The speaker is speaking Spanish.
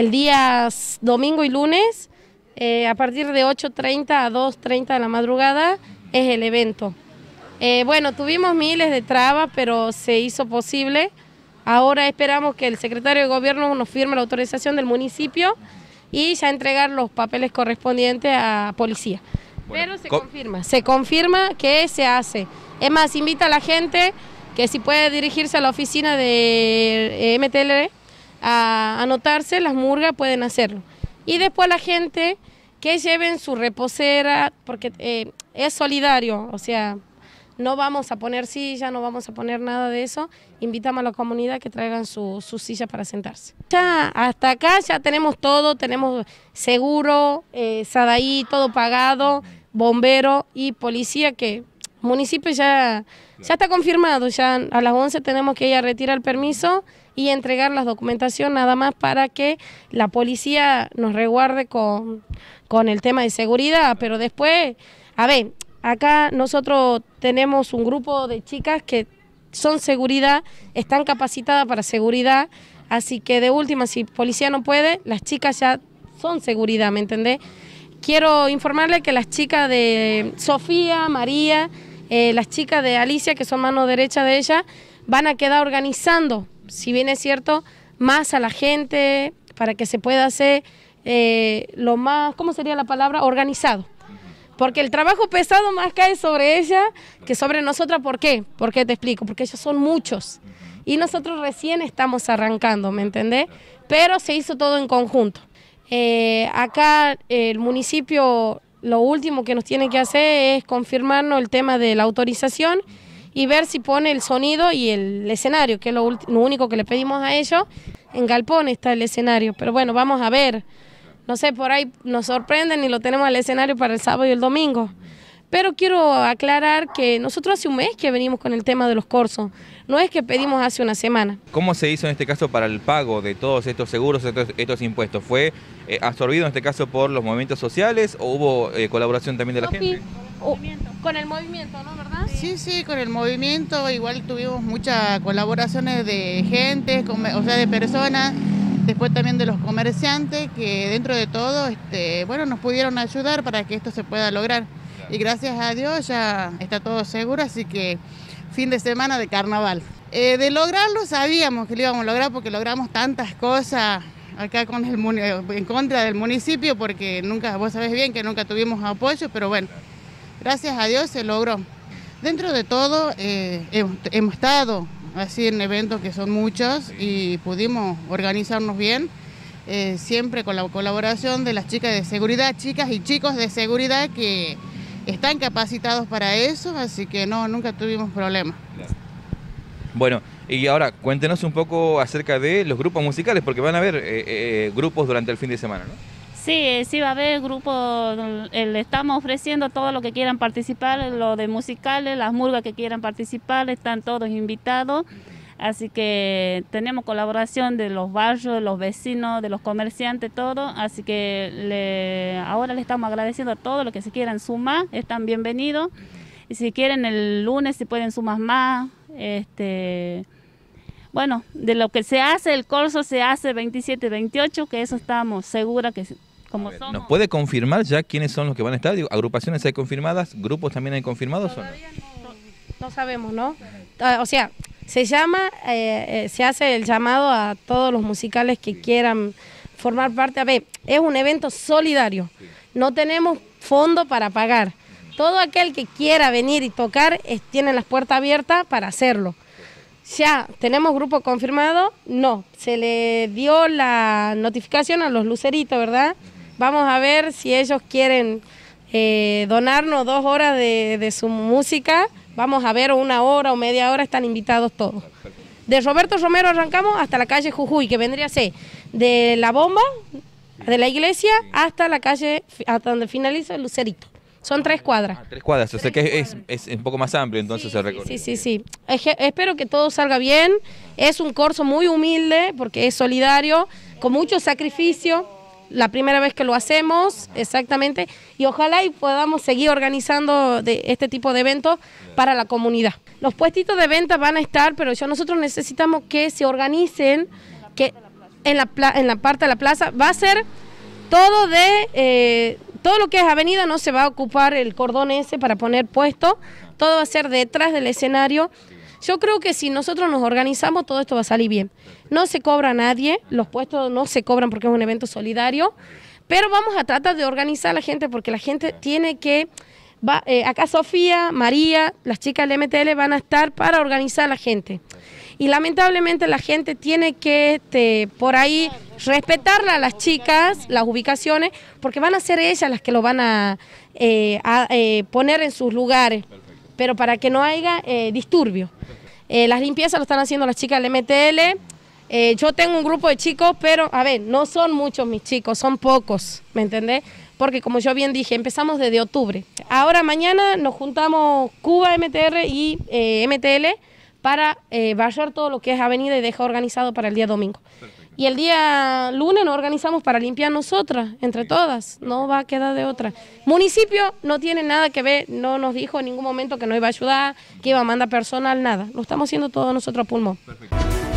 el día domingo y lunes, eh, a partir de 8.30 a 2.30 de la madrugada, es el evento. Eh, bueno, tuvimos miles de trabas, pero se hizo posible. Ahora esperamos que el secretario de Gobierno nos firme la autorización del municipio y ya entregar los papeles correspondientes a policía. pero se confirma, se confirma que se hace. Es más, invita a la gente que si puede dirigirse a la oficina de eh, MTLR a anotarse, las murgas pueden hacerlo. Y después la gente que lleven su reposera, porque eh, es solidario, o sea, no vamos a poner silla, no vamos a poner nada de eso. Invitamos a la comunidad que traigan su, silla para sentarse. Ya hasta acá ya tenemos todo, tenemos seguro, eh, Sadaí, todo pagado, bombero y policía que municipio ya, ya está confirmado, ya a las 11 tenemos que ir a retirar el permiso y entregar la documentación nada más para que la policía nos reguarde con, el tema de seguridad, pero después, a ver, acá nosotros tenemos un grupo de chicas que son seguridad, están capacitadas para seguridad, así que de última, si policía no puede, las chicas ya son seguridad, ¿me entendés? Quiero informarle que las chicas de Sofía, María, eh, las chicas de Alicia, que son mano derecha de ella, van a quedar organizando si bien es cierto, más a la gente para que se pueda hacer eh, lo más, ¿cómo sería la palabra? Organizado. Porque el trabajo pesado más cae sobre ella que sobre nosotras. ¿Por qué? por qué te explico, porque ellos son muchos. Y nosotros recién estamos arrancando, ¿me entendés? Pero se hizo todo en conjunto. Eh, acá el municipio lo último que nos tiene que hacer es confirmarnos el tema de la autorización y ver si pone el sonido y el escenario, que es lo, único que le pedimos a ellos. En Galpón está el escenario, pero bueno, vamos a ver. No sé, por ahí nos sorprenden y lo tenemos al escenario para el sábado y el domingo. Pero quiero aclarar que nosotros hace un mes que venimos con el tema de los corsos, no es que pedimos hace una semana. ¿Cómo se hizo en este caso para el pago de todos estos seguros, estos, impuestos? ¿Fue eh, absorbido en este caso por los movimientos sociales o hubo eh, colaboración también de la gente? con el movimiento, ¿no? ¿Verdad? Sí, sí, con el movimiento igual tuvimos muchas colaboraciones de gente, o sea, de personas, después también de los comerciantes que dentro de todo, este, bueno, nos pudieron ayudar para que esto se pueda lograr. Y gracias a Dios ya está todo seguro, así que fin de semana de carnaval. Eh, de lograrlo sabíamos que lo íbamos a lograr porque logramos tantas cosas acá con el en contra del municipio porque nunca, vos sabés bien que nunca tuvimos apoyo, pero bueno gracias a Dios se logró. Dentro de todo, eh, hemos, estado así en eventos que son muchos y pudimos organizarnos bien, eh, siempre con la colaboración de las chicas de seguridad, chicas y chicos de seguridad que están capacitados para eso, así que no, nunca tuvimos problemas. Bueno, y ahora cuéntenos un poco acerca de los grupos musicales, porque van a haber eh, grupos durante el fin de semana, ¿no? Sí, sí va a haber grupo, eh, le estamos ofreciendo a todo lo que quieran participar, lo de musicales, las murgas que quieran participar, están todos invitados. Así que tenemos colaboración de los barrios, de los vecinos, de los comerciantes, todo. Así que ahora le estamos agradeciendo a todos los que se quieran sumar, están bienvenidos. Y si quieren el lunes, si pueden sumar más. Este, bueno, de lo que se hace, el corso se hace 27-28, que eso estamos segura que como ¿Nos puede confirmar ya quiénes son los que van a estar? ¿Agrupaciones hay confirmadas? ¿Grupos también hay confirmados? no? sabemos, ¿no? Ah, o sea, se llama, eh, eh, se hace el llamado a todos los musicales que quieran formar parte. A ver, es un evento solidario. No tenemos fondo para pagar. Todo aquel que quiera venir y tocar tiene las puertas abiertas para hacerlo ya tenemos grupo confirmado, no, se le dio la notificación a los luceritos, ¿verdad? Vamos a ver si ellos quieren eh, donarnos dos horas de, de, su música, vamos a ver una hora o media hora, están invitados todos. De Roberto Romero arrancamos hasta la calle Jujuy, que vendría a ser de la bomba, de la iglesia, hasta la calle, hasta donde finaliza el lucerito. Son tres cuadras. Ah, tres cuadras, o sea que es, un poco más amplio entonces sí, el recorrido. Sí, sí, sí. espero que todo salga bien. Es un corso muy humilde porque es solidario, con mucho sacrificio. La primera vez que lo hacemos, exactamente. Y ojalá y podamos seguir organizando de este tipo de eventos para la comunidad. Los puestitos de venta van a estar, pero nosotros necesitamos que se organicen que en la, en la parte de la plaza. Va a ser todo de... Eh, todo lo que es avenida no se va a ocupar el cordón ese para poner puesto, todo va a ser detrás del escenario. Yo creo que si nosotros nos organizamos, todo esto va a salir bien. No se cobra a nadie, los puestos no se cobran porque es un evento solidario, pero vamos a tratar de organizar a la gente porque la gente tiene que... Eh, acá Sofía, María, las chicas del MTL van a estar para organizar a la gente y lamentablemente la gente tiene que este, por ahí respetarla a las chicas, las ubicaciones, porque van a ser ellas las que lo van a, eh, eh, poner en sus lugares, pero para que no haya eh, disturbios. las limpiezas lo están haciendo las chicas del MTL. yo tengo un grupo de chicos, pero a ver, no son muchos mis chicos, son pocos, ¿me entendés? Porque como yo bien dije, empezamos desde octubre. Ahora mañana nos juntamos Cuba MTR y MTL para eh, todo lo que es avenida y dejar organizado para el día domingo. Y el día lunes nos organizamos para limpiar nosotras, entre todas, no va a quedar de otra. Municipio no tiene nada que ver, no nos dijo en ningún momento que nos iba a ayudar, que iba a mandar personal, nada. Lo estamos haciendo todos nosotros a pulmón.